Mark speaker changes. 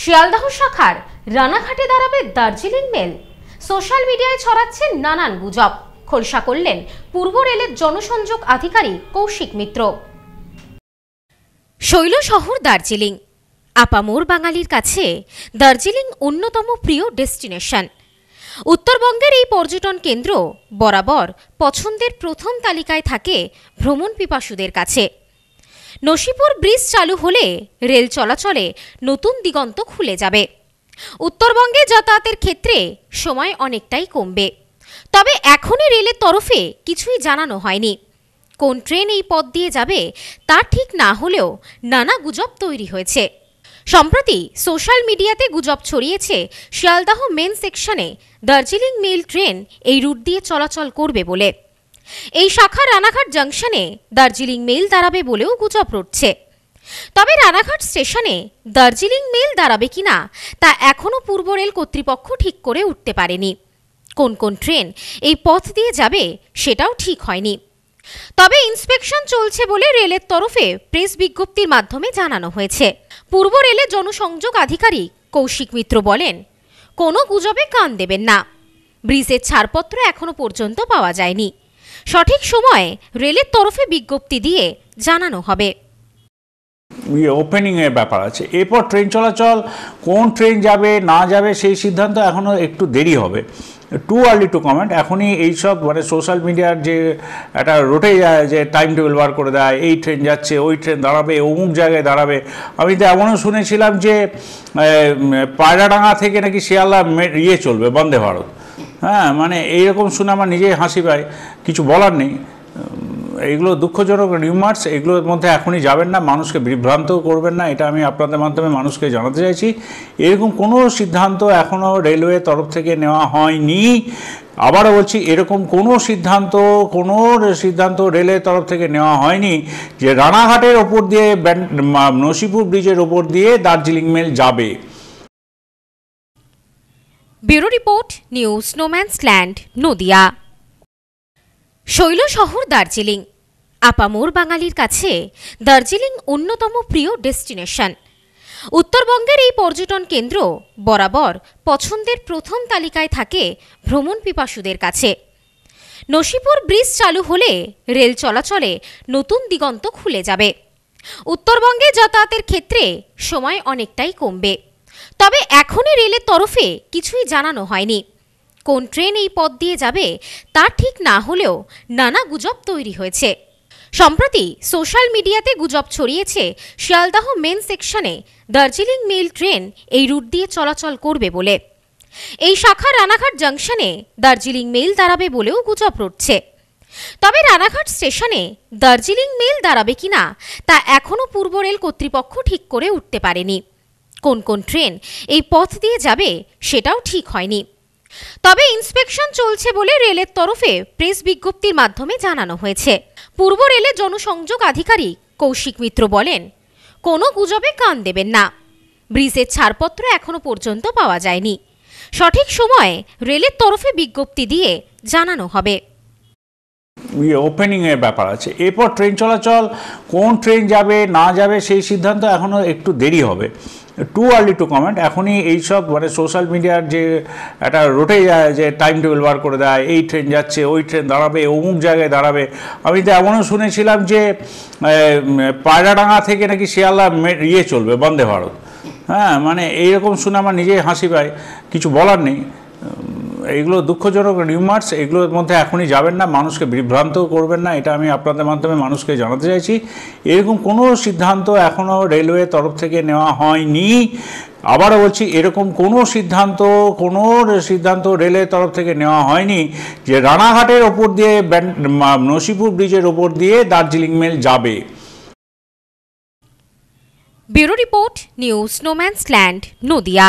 Speaker 1: শিয়ালদাহ শাখার রানাঘাটে দাঁড়াবে দার্জিলিং মেল সোশ্যাল মিডিয়ায় ছড়াচ্ছে নানান গুজব খোলসা করলেন পূর্ব রেলের জনসংযোগ আধিকারিক কৌশিক মিত্র শৈল শহর দার্জিলিং আপামোর বাঙালির কাছে দার্জিলিং অন্যতম প্রিয় ডেস্টিনেশন উত্তরবঙ্গের এই পর্যটন কেন্দ্র বরাবর পছন্দের প্রথম তালিকায় থাকে ভ্রমণ পিপাসুদের কাছে নসিপুর ব্রিজ চালু হলে রেল চলাচলে নতুন দিগন্ত খুলে যাবে উত্তরবঙ্গে যাতায়াতের ক্ষেত্রে সময় অনেকটাই কমবে তবে এখনই রেলের তরফে কিছুই জানানো হয়নি কোন ট্রেন এই পথ দিয়ে যাবে তা ঠিক না হলেও নানা গুজব তৈরি হয়েছে সম্প্রতি সোশ্যাল মিডিয়াতে গুজব ছড়িয়েছে শিয়ালদাহ মেন সেকশনে দার্জিলিং মেল ট্রেন এই রুট দিয়ে চলাচল করবে বলে এই শাখা রানাঘাট জাংশনে দার্জিলিং মেল দাঁড়াবে বলেও গুজব রটছে তবে রানাঘাট স্টেশনে দার্জিলিং মেল দাঁড়াবে কিনা তা এখনও পূর্ব রেল কর্তৃপক্ষ ঠিক করে উঠতে পারেনি কোন কোন ট্রেন এই পথ দিয়ে যাবে সেটাও ঠিক হয়নি তবে ইন্সপেকশন চলছে বলে রেলের তরফে প্রেস বিজ্ঞপ্তির মাধ্যমে জানানো হয়েছে পূর্ব রেলের জনসংযোগ আধিকারিক কৌশিক মিত্র বলেন কোনো গুজবে কান দেবেন না ব্রিজের ছাড়পত্র এখনও পর্যন্ত পাওয়া যায়নি সঠিক সময়ে রেলের তরফে বিজ্ঞপ্তি দিয়ে জানানো হবে
Speaker 2: ওপেনিংয়ের ব্যাপার আছে এরপর ট্রেন চলাচল কোন ট্রেন যাবে না যাবে সেই সিদ্ধান্ত এখনও একটু দেরি হবে টু আর্লি টু কমেন্ট এখনই এইসব মানে সোশ্যাল মিডিয়ার যে একটা রোটে যায় যে টাইম টেবিল বার করে দেয় এই ট্রেন যাচ্ছে ওই ট্রেন দাঁড়াবে অমুক জায়গায় দাঁড়াবে আমি তো এমনও শুনেছিলাম যে পায়রাডাঙ্গা থেকে নাকি শিয়ালদা ইয়ে চলবে বন্দে ভারত হ্যাঁ মানে এইরকম শুনে আমার নিজেই হাসি পায় কিছু বলার নেই এইগুলো দুঃখজনক রিউমার্স এগুলোর মধ্যে এখনই যাবেন না মানুষকে বিভ্রান্তও করবেন না এটা আমি আপনাদের মাধ্যমে মানুষকে জানাতে চাইছি এরকম কোনো সিদ্ধান্ত এখনও রেলওয়ে তরফ থেকে নেওয়া হয়নি আবারও বলছি এরকম কোনো সিদ্ধান্ত কোনো সিদ্ধান্ত রেলের তরফ থেকে নেওয়া হয়নি যে রানাঘাটের ওপর দিয়ে নসিপুর ব্রিজের ওপর দিয়ে দার্জিলিং মেল যাবে
Speaker 1: bureau report new snowman's land Nadia শৈল শহর দার্জিলিং আপামোর বাঙালির কাছে দার্জিলিং অন্যতম প্রিয় ডেস্টিনেশন উত্তরবঙ্গের এই পর্যটন কেন্দ্র বরাবর পছন্দের প্রথম তালিকায় থাকে ভ্রমণ পিপাসুদের কাছে নসিপুর ব্রিজ চালু হলে রেল চলাচলে নতুন দিগন্ত খুলে যাবে উত্তরবঙ্গে যাতায়াতের ক্ষেত্রে সময় অনেকটাই কমবে তবে এখনই রেলের তরফে কিছুই জানানো হয়নি কোন ট্রেন এই পথ দিয়ে যাবে তা ঠিক না হলেও নানা গুজব তৈরি হয়েছে সম্প্রতি সোশ্যাল মিডিয়াতে গুজব ছড়িয়েছে শিয়ালদাহ মেন সেকশনে দার্জিলিং মেল ট্রেন এই রুট দিয়ে চলাচল করবে বলে এই শাখা রানাঘাট জাংশনে দার্জিলিং মেল দাঁড়াবে বলেও গুজব রটছে তবে রানাঘাট স্টেশনে দার্জিলিং মেল দাঁড়াবে কিনা তা এখনও পূর্ব রেল কর্তৃপক্ষ ঠিক করে উঠতে পারেনি কোন কোন ট্রেন এই পথ দিয়ে যাবে সেটাও ঠিক হয়নি তবে ইন্সপেকশন চলছে বলে রেলের তরফে প্রেস বিজ্ঞপ্তির মাধ্যমে জানানো হয়েছে পূর্ব রেলের জনসংযোগ আধিকারিক কৌশিক মিত্র বলেন কোনো গুজবে কান দেবেন না ব্রিজের ছাড়পত্র এখনও পর্যন্ত পাওয়া যায়নি সঠিক সময়ে রেলের তরফে বিজ্ঞপ্তি দিয়ে জানানো হবে
Speaker 2: ইয়ে ওপেনিংয়ের ব্যাপার আছে এরপর ট্রেন চলাচল কোন ট্রেন যাবে না যাবে সেই সিদ্ধান্ত এখনও একটু দেরি হবে টু আর্লি টু কমেন্ট এখনই এইসব মানে সোশ্যাল মিডিয়ার যে একটা রোটে যায় যে টাইম টেবিল বার করে দেয় এই ট্রেন যাচ্ছে ওই ট্রেন দাঁড়াবে অমুক জায়গায় দাঁড়াবে আমি তো এমনও শুনেছিলাম যে পায়রাডাঙ্গা থেকে নাকি শিয়ালদা ইয়ে চলবে বন্দে ভারত হ্যাঁ মানে এইরকম শুনে আমার নিজেই হাসি পায় কিছু বলার নেই এইগুলো দুঃখজনক রিউমার্স এগুলোর মধ্যে এখনই যাবেন না মানুষকে বিভ্রান্তও করবেন না এটা আমি আপনাদের মাধ্যমে মানুষকে জানাতে চাইছি এরকম কোনো সিদ্ধান্ত এখনও রেলওয়ে তরফ থেকে নেওয়া হয়নি আবারও বলছি এরকম কোনো সিদ্ধান্ত কোনো সিদ্ধান্ত রেলের তরফ থেকে নেওয়া হয়নি যে রানাঘাটের ওপর দিয়ে নসিপুর ব্রিজের ওপর দিয়ে দার্জিলিং মেল যাবে
Speaker 1: bureau report news no man's land Nadia